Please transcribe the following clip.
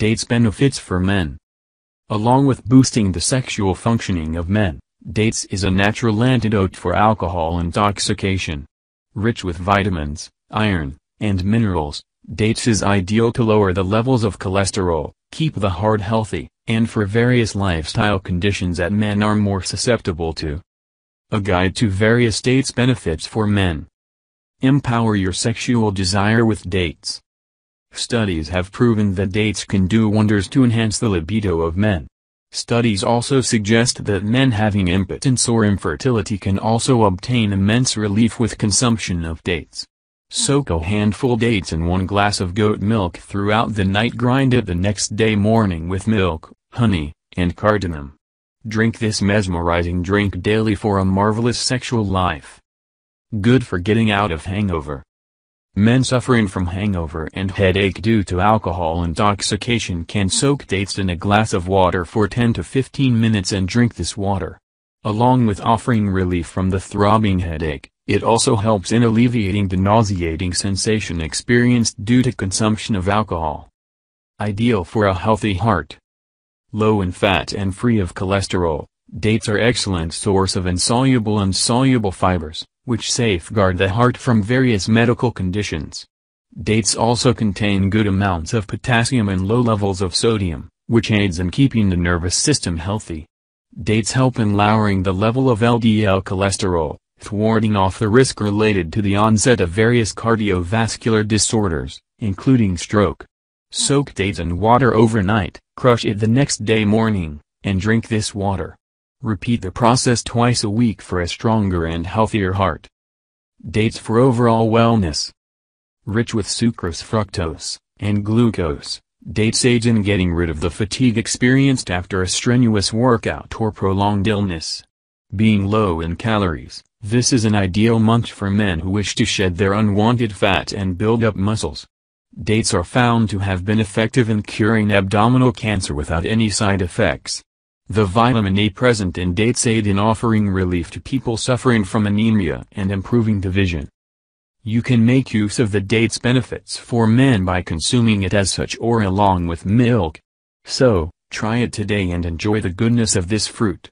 dates benefits for men. Along with boosting the sexual functioning of men, dates is a natural antidote for alcohol intoxication. Rich with vitamins, iron, and minerals, dates is ideal to lower the levels of cholesterol, keep the heart healthy, and for various lifestyle conditions that men are more susceptible to. A guide to various dates benefits for men. Empower your sexual desire with dates. Studies have proven that dates can do wonders to enhance the libido of men. Studies also suggest that men having impotence or infertility can also obtain immense relief with consumption of dates. Soak a handful dates in one glass of goat milk throughout the night grind it the next day morning with milk, honey, and cardamom. Drink this mesmerizing drink daily for a marvelous sexual life. Good for getting out of hangover. Men suffering from hangover and headache due to alcohol intoxication can soak dates in a glass of water for 10 to 15 minutes and drink this water. Along with offering relief from the throbbing headache, it also helps in alleviating the nauseating sensation experienced due to consumption of alcohol. Ideal for a healthy heart. Low in fat and free of cholesterol, Dates are excellent source of insoluble and soluble fibers, which safeguard the heart from various medical conditions. Dates also contain good amounts of potassium and low levels of sodium, which aids in keeping the nervous system healthy. Dates help in lowering the level of LDL cholesterol, thwarting off the risk related to the onset of various cardiovascular disorders, including stroke. Soak dates in water overnight, crush it the next day morning, and drink this water. Repeat the process twice a week for a stronger and healthier heart. Dates for overall wellness. Rich with sucrose fructose, and glucose, dates aid in getting rid of the fatigue experienced after a strenuous workout or prolonged illness. Being low in calories, this is an ideal munch for men who wish to shed their unwanted fat and build up muscles. Dates are found to have been effective in curing abdominal cancer without any side effects. The vitamin A present in dates aid in offering relief to people suffering from anemia and improving the vision. You can make use of the date's benefits for men by consuming it as such or along with milk. So, try it today and enjoy the goodness of this fruit.